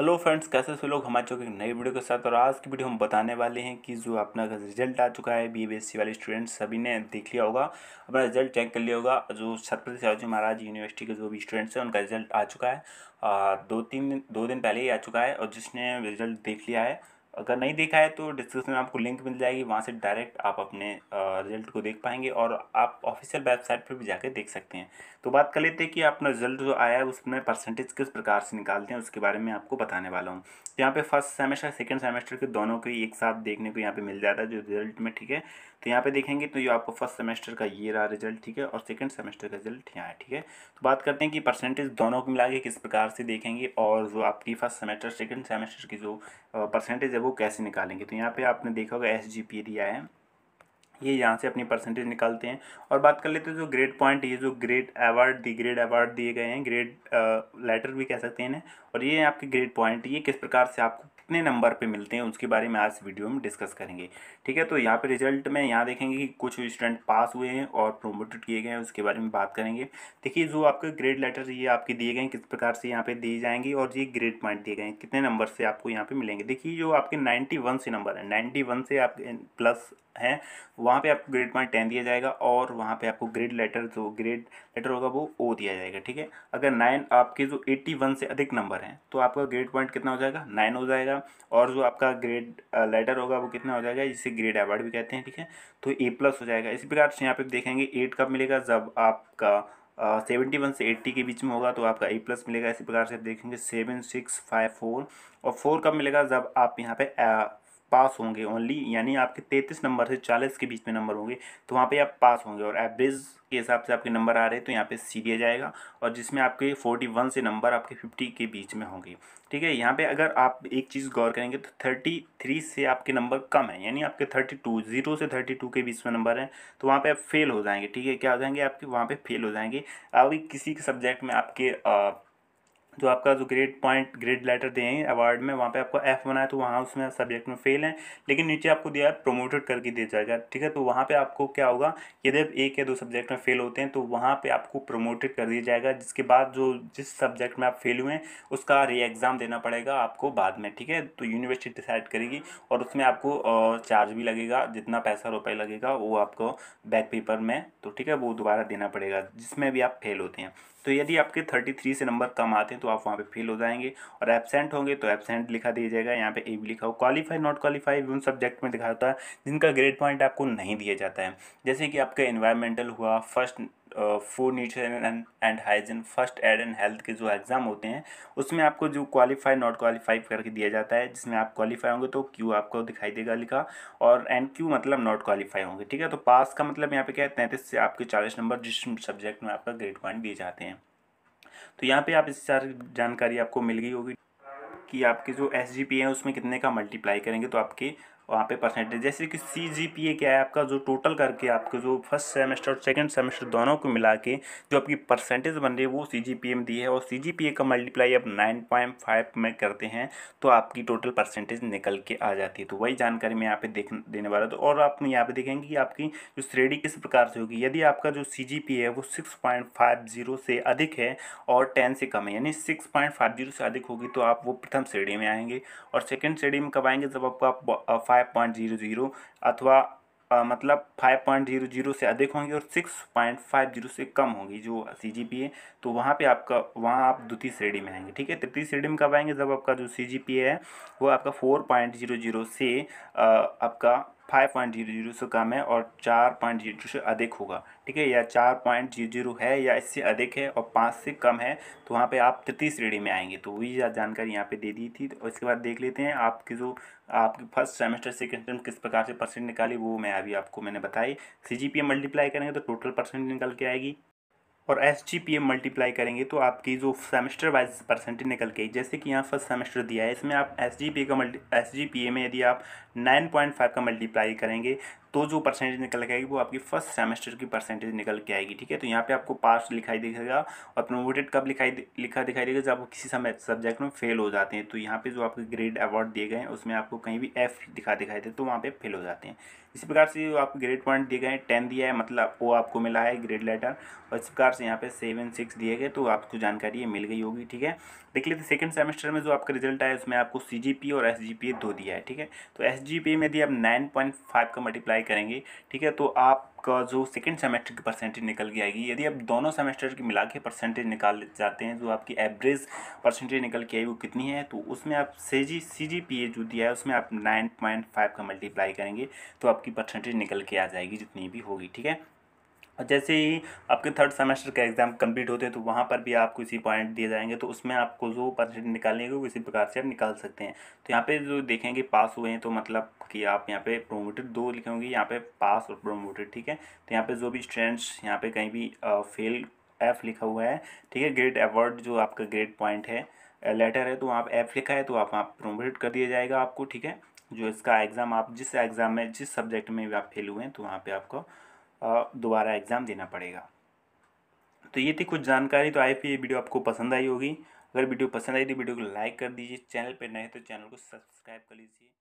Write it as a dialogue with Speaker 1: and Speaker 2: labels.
Speaker 1: hello friends कैसे सो लोग हमारे चौके नई वीडियो के साथ और आज की वीडियो हम बताने वाले हैं कि जो अपना रिजल्ट आ चुका है बी एस e वाले स्टूडेंट्स सभी ने देख लिया होगा अपना रिजल्ट चेक कर लिया होगा जो छत्रपति शिवाजी महाराज यूनिवर्सिटी के जो भी स्टूडेंट्स हैं उनका रिजल्ट आ चुका है आ, दो तीन दो दिन पहले ही आ चुका है और जिसने रिजल्ट देख लिया है अगर नहीं देखा है तो डिस्क्रिप्शन में आपको लिंक मिल जाएगी वहाँ से डायरेक्ट आप अपने रिजल्ट को देख पाएंगे और आप ऑफिशियल वेबसाइट पर भी जाकर देख सकते हैं तो बात कर लेते हैं कि अपना रिजल्ट जो आया है उसमें परसेंटेज किस प्रकार से निकालते हैं उसके बारे में आपको बताने वाला हूँ तो यहाँ पे फर्स्ट सेमेस्टर सेकेंड सेमेस्टर के दोनों को एक साथ देखने को यहाँ पर मिल जाता है जो रिजल्ट में ठीक है तो यहाँ पर देखेंगे तो ये आपको फर्स्ट सेमेस्टर का ये रहा रिजल्ट ठीक है और सेकेंड सेमेस्टर का रिजल्ट यहाँ है ठीक है तो बात करते हैं कि परसेंटेज दोनों को मिला के किस प्रकार से देखेंगे और जो आपकी फर्स्ट सेमेस्टर सेकेंड सेमेस्टर की जो परसेंटेज वो कैसे निकालेंगे तो यहाँ पे आपने देखा होगा एस दिया है ये यहाँ से अपनी परसेंटेज निकालते हैं और बात कर लेते हैं जो ग्रेड पॉइंट ये जो ग्रेड अवार्ड दी ग्रेड अवार्ड दिए गए हैं ग्रेड लेटर भी कह सकते हैं और ये आपके ग्रेड पॉइंट ये किस प्रकार से आपको कितने नंबर पे मिलते हैं उसके बारे में आज वीडियो में डिस्कस करेंगे ठीक है तो यहाँ पे रिजल्ट में यहाँ देखेंगे कि कुछ स्टूडेंट पास हुए हैं और प्रोमोटेड किए गए हैं उसके बारे में बात करेंगे देखिए जो आपके ग्रेड लेटर ये आपके दिए गए हैं किस प्रकार से यहाँ पे दिए जाएंगे और ये ग्रेड पॉइंट दिए गए हैं कितने नंबर से आपको यहाँ पे मिलेंगे देखिए जो आपके नाइन्टी से नंबर है नाइन्टी से आप प्लस हैं वहाँ पे आपको ग्रेड पॉइंट टेन दिया जाएगा और वहाँ पे आपको ग्रेड लेटर जो ग्रेड लेटर होगा वो ओ दिया जाएगा ठीक है अगर नाइन आपके जो एट्टी वन से अधिक नंबर हैं तो आपका ग्रेड पॉइंट कितना हो जाएगा नाइन हो जाएगा और जो आपका ग्रेड लेटर होगा वो कितना हो जाएगा जिसे ग्रेड अवार्ड भी कहते हैं ठीक है तो ए प्लस हो जाएगा इसी प्रकार से यहाँ पे देखेंगे एट कब मिलेगा जब आपका सेवेंटी वन से एट्टी के बीच में होगा तो आपका ए प्लस मिलेगा इसी प्रकार से देखेंगे सेवन सिक्स फाइव फोर और फोर कब मिलेगा जब आप यहाँ पे पास होंगे ओनली यानी आपके तैंतीस नंबर से चालीस के बीच में नंबर होंगे तो वहाँ पे आप पास होंगे और एवरेज के हिसाब से आपके नंबर आ रहे हैं तो यहाँ पे सी दिया जाएगा और जिसमें आपके फोर्टी वन से नंबर आपके फिफ्टी के बीच में होंगे ठीक है यहाँ पे अगर आप एक चीज़ गौर करेंगे तो थर्टी थ्री से आपके नंबर कम है यानी आपके थर्टी टू जीरो से थर्टी टू के बीच में नंबर हैं तो वहाँ पे आप फेल हो जाएंगे ठीक है क्या हो जाएंगे आपके वहाँ पे फेल हो जाएंगे अभी किसी के सब्जेक्ट में आपके आ, जो आपका जो ग्रेड पॉइंट ग्रेड लेटर दिए हैं अवार्ड में वहाँ पे आपको एफ है तो वहाँ उसमें सब्जेक्ट में फेल है लेकिन नीचे आपको दिया है प्रोमोटेड करके दिया जाएगा ठीक है तो वहाँ पे आपको क्या होगा यदि आप एक या दो सब्जेक्ट में फेल होते हैं तो वहाँ पर आपको प्रोमोटेड कर दिया जाएगा जिसके बाद जो जिस सब्जेक्ट में आप फेल हुए हैं उसका री एग्ज़ाम देना पड़ेगा आपको बाद में ठीक है तो यूनिवर्सिटी डिसाइड करेगी और उसमें आपको चार्ज भी लगेगा जितना पैसा रुपये लगेगा वो आपको बैक पेपर में तो ठीक है वो दोबारा देना पड़ेगा जिसमें भी आप फेल होते हैं तो यदि आपके 33 से नंबर कम आते हैं तो आप वहाँ पे फेल हो जाएंगे और एबसेंट होंगे तो एबसेंट लिखा दिया जाएगा यहाँ पे ए भी लिखा हो क्वालिफाई नॉट क्वालिफाई उन सब्जेक्ट में दिखा होता है जिनका ग्रेड पॉइंट आपको नहीं दिया जाता है जैसे कि आपका इन्वायरमेंटल हुआ first food nutrition and and hygiene first aid and health के जो एग्ज़ाम होते हैं उसमें आपको जो क्वालिफाई नॉट क्वालिफाई करके दिया जाता है जिसमें आप क्वालिफाई होंगे तो क्यू आपको दिखाई देगा लिखा और एंड क्यू मतलब नॉट क्वालिफाई होंगे ठीक है तो पास का मतलब यहाँ पे क्या है तैंतीस से आपके चालीस नंबर जिस सब्जेक्ट में आपका ग्रेड पॉइंट दिए जाते हैं तो यहाँ पर आप इस सारी जानकारी आपको मिल गई होगी कि आपके जो एस जी पी है उसमें कितने का मल्टीप्लाई करेंगे तो आपके वहाँ पे परसेंटेज जैसे कि सी जी पी ए क्या है आपका जो टोटल करके आपके जो फर्स्ट सेमेस्टर और सेकेंड सेमेस्टर दोनों को मिला के जो आपकी परसेंटेज बन रही है वो सी जी पी ए में दी है और सी जी पी ए का मल्टीप्लाई आप नाइन पॉइंट फाइव में करते हैं तो आपकी टोटल परसेंटेज निकल के आ जाती है तो वही जानकारी मैं यहाँ पे देख देने वाला था और आप यहाँ पे देखेंगे कि आपकी जो श्रेणी किस प्रकार से होगी यदि आपका जो सी जी पी है वो सिक्स पॉइंट फाइव जीरो से अधिक है और टेन से कम है यानी सिक्स पॉइंट फाइव जीरो से अधिक होगी तो आप वो प्रथम श्रेणी में आएंगे और सेकेंड श्रेणी में कब आएंगे जब आपका फाइव 5.00 पॉइंट जीरो जीरो अथवा आ, मतलब फाइव पॉइंट जीरो जीरो से अधिक होंगी और सिक्स पॉइंट फाइव जीरो से कम होगी जो सी जी पी है तो वहाँ पे आपका वहाँ आप द्वितीय श्रेणी में आएंगे ठीक है तृतीय श्रेणी में कब आएंगे जब आपका जो सी जी पी है वो आपका फोर पॉइंट जीरो जीरो से आ, आपका फाइव पॉइंट जीरो जीरो से कम है और चार पॉइंट जीरो से अधिक होगा ठीक है या चार पॉइंट जीरो जीरो है या इससे अधिक है और पाँच से कम है तो वहाँ पे आप तृतीय श्रेणी में आएंगे तो वही जानकारी यहाँ पे दे दी थी तो इसके बाद देख लेते हैं आपकी जो आपकी फर्स्ट सेमेस्टर सेकेंड सेम किस प्रकार से परसेंट निकाली वो मैं अभी आपको मैंने बताई सी जी मल्टीप्लाई करेंगे तो टोटल परसेंट निकल के आएगी और S G P M multiply करेंगे तो आपकी जो सेमेस्टर वाइज परसेंटेज निकल के जैसे कि यहाँ फर्स्ट सेमेस्टर दिया है इसमें आप एस जी पी का multi S G P A में यदि आप नाइन पॉइंट फाइव का मल्टीप्लाई करेंगे तो जो परसेंटेज निकल के आएगी वो आपकी फर्स्ट सेमेस्टर की परसेंटेज निकल के आएगी ठीक है तो यहाँ पे आपको पास लिखाई दिखेगा और प्रमोटेड कब लिखाई लिखा दिखाई देगा जब आप किसी समय सब्जेक्ट में फेल हो जाते हैं तो यहाँ पे जो आपके ग्रेड अवार्ड दिए गए हैं उसमें आपको कहीं भी एफ दिखा दिखाई दे तो वहाँ पे फेल हो जाते हैं इसी प्रकार से जो आपको ग्रेड पॉइंट दिए गए हैं टेन दिया है मतलब वो आपको मिला है ग्रेड लेटर और इस प्रकार से यहाँ पे सेवन सिक्स दिए गए तो आपको जानकारी ये मिल गई होगी ठीक है देख लेते सेकंड सेमेस्टर में जो आपका रिजल्ट आया उसमें आपको सी और एस दो दिया है ठीक है तो एस में दिया आप नाइन का मल्टीप्लाई अप्लाई करेंगे ठीक है तो आपका जो सेकेंड सेमेस्टर की परसेंटेज निकल के आएगी यदि आप दोनों सेमेस्टर की मिला के परसेंटेज निकाल जाते हैं जो आपकी एवरेज परसेंटेज निकल के आएगी वो कितनी है तो उसमें आप सी जी जी जो दिया है उसमें आप नाइन पॉइंट फाइव का मल्टीप्लाई करेंगे तो आपकी परसेंटेज निकल के आ जाएगी जितनी भी होगी ठीक है जैसे ही आपके थर्ड सेमेस्टर का एग्ज़ाम कंप्लीट होते हैं तो वहाँ पर भी आपको इसी पॉइंट दिए जाएंगे तो उसमें आपको जो परसेंट निकालने को किसी प्रकार से आप निकाल सकते हैं तो यहाँ पे जो देखेंगे पास हुए हैं तो मतलब कि आप यहाँ पे प्रोमोटेड दो लिखे होंगे यहाँ पे पास और प्रोमोटेड ठीक है तो यहाँ पे जो भी स्टूडेंट्स यहाँ पे कहीं भी फेल एफ़ लिखा हुआ है ठीक है ग्रेड एवॉर्ड जो आपका ग्रेड पॉइंट है लेटर है तो वहाँ पर एफ़ लिखा है तो आप वहाँ प्रोमोटेड कर दिया जाएगा आपको ठीक है जो इसका एग्ज़ाम आप जिस एग्ज़ाम में जिस सब्जेक्ट में भी आप फेल हुए हैं तो वहाँ पर आपको दोबारा एग्ज़ाम देना पड़ेगा तो ये थी कुछ जानकारी तो आई पी ये वीडियो आपको पसंद आई होगी अगर वीडियो पसंद आई तो वीडियो को लाइक कर दीजिए चैनल पर नए तो चैनल को सब्सक्राइब कर लीजिए